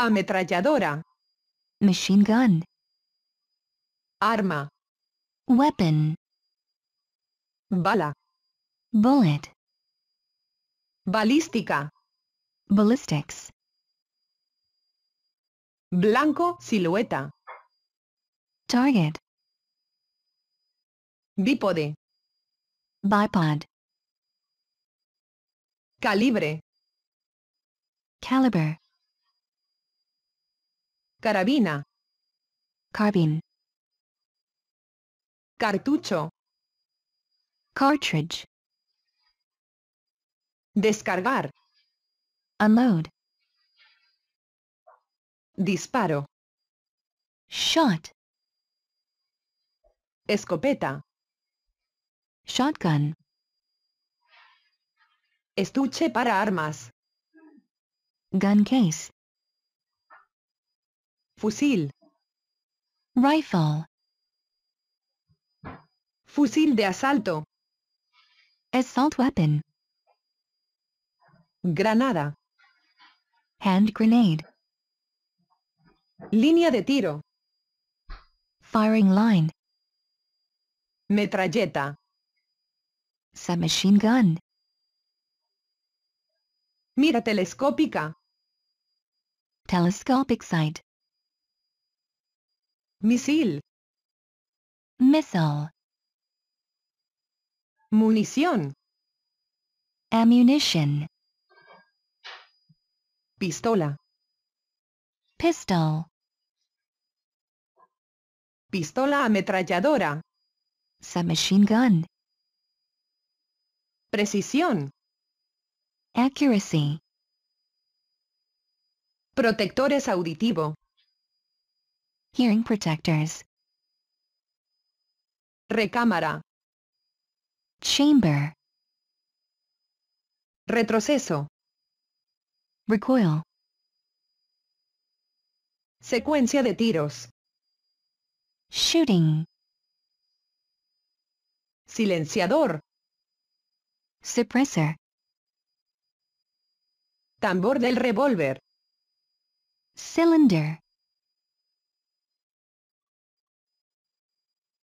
Ametralladora. Machine gun. Arma. Weapon. Bala. Bullet. Balística. Ballistics. Blanco, silueta. Target. Bípode. Bipod. Calibre. Caliber. Carabina. Carbine. Cartucho. Cartridge. Descargar. Unload. Disparo. Shot. Escopeta. Shotgun. Estuche para armas. Gun case. Fusil. Rifle. Fusil de asalto. Assault weapon. Granada. Hand grenade. Línea de tiro. Firing line. Metralleta. Submachine gun. Mira telescópica. Telescopic sight. Misil. Missile. Munición. Ammunition. Pistola. Pistol. Pistola ametralladora. Submachine gun. Precisión. Accuracy. Protectores auditivo. Hearing protectors. Recámara. Chamber. Retroceso. Recoil. Secuencia de tiros. Shooting. Silenciador. Suppressor. Tambor del revólver. Cylinder.